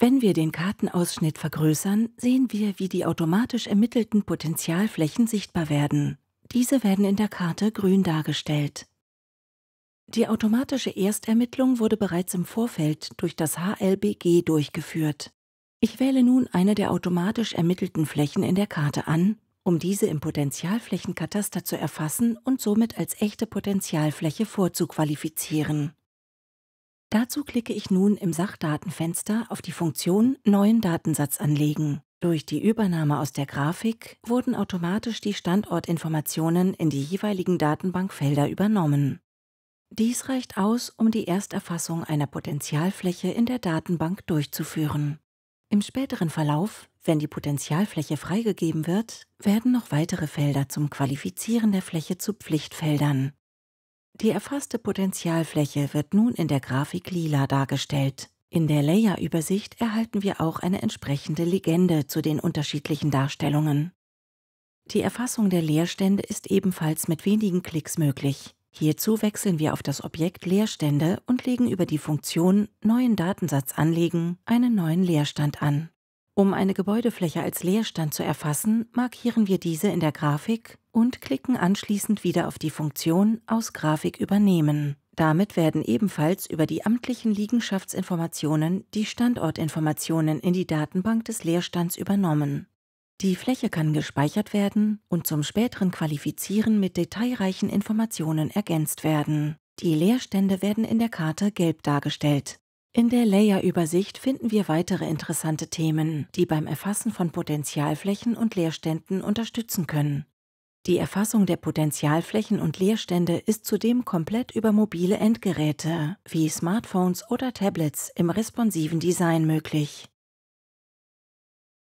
Wenn wir den Kartenausschnitt vergrößern, sehen wir, wie die automatisch ermittelten Potentialflächen sichtbar werden. Diese werden in der Karte grün dargestellt. Die automatische Erstermittlung wurde bereits im Vorfeld durch das HLBG durchgeführt. Ich wähle nun eine der automatisch ermittelten Flächen in der Karte an, um diese im Potentialflächenkataster zu erfassen und somit als echte Potentialfläche vorzuqualifizieren. Dazu klicke ich nun im Sachdatenfenster auf die Funktion Neuen Datensatz anlegen. Durch die Übernahme aus der Grafik wurden automatisch die Standortinformationen in die jeweiligen Datenbankfelder übernommen. Dies reicht aus, um die Ersterfassung einer Potentialfläche in der Datenbank durchzuführen. Im späteren Verlauf, wenn die Potentialfläche freigegeben wird, werden noch weitere Felder zum Qualifizieren der Fläche zu Pflichtfeldern. Die erfasste Potentialfläche wird nun in der Grafik lila dargestellt. In der Layer-Übersicht erhalten wir auch eine entsprechende Legende zu den unterschiedlichen Darstellungen. Die Erfassung der Leerstände ist ebenfalls mit wenigen Klicks möglich. Hierzu wechseln wir auf das Objekt Leerstände und legen über die Funktion Neuen Datensatz anlegen einen neuen Leerstand an. Um eine Gebäudefläche als Leerstand zu erfassen, markieren wir diese in der Grafik und klicken anschließend wieder auf die Funktion aus Grafik übernehmen. Damit werden ebenfalls über die amtlichen Liegenschaftsinformationen die Standortinformationen in die Datenbank des Leerstands übernommen. Die Fläche kann gespeichert werden und zum späteren Qualifizieren mit detailreichen Informationen ergänzt werden. Die Leerstände werden in der Karte gelb dargestellt. In der Layer-Übersicht finden wir weitere interessante Themen, die beim Erfassen von Potentialflächen und Leerständen unterstützen können. Die Erfassung der Potentialflächen und Leerstände ist zudem komplett über mobile Endgeräte wie Smartphones oder Tablets im responsiven Design möglich.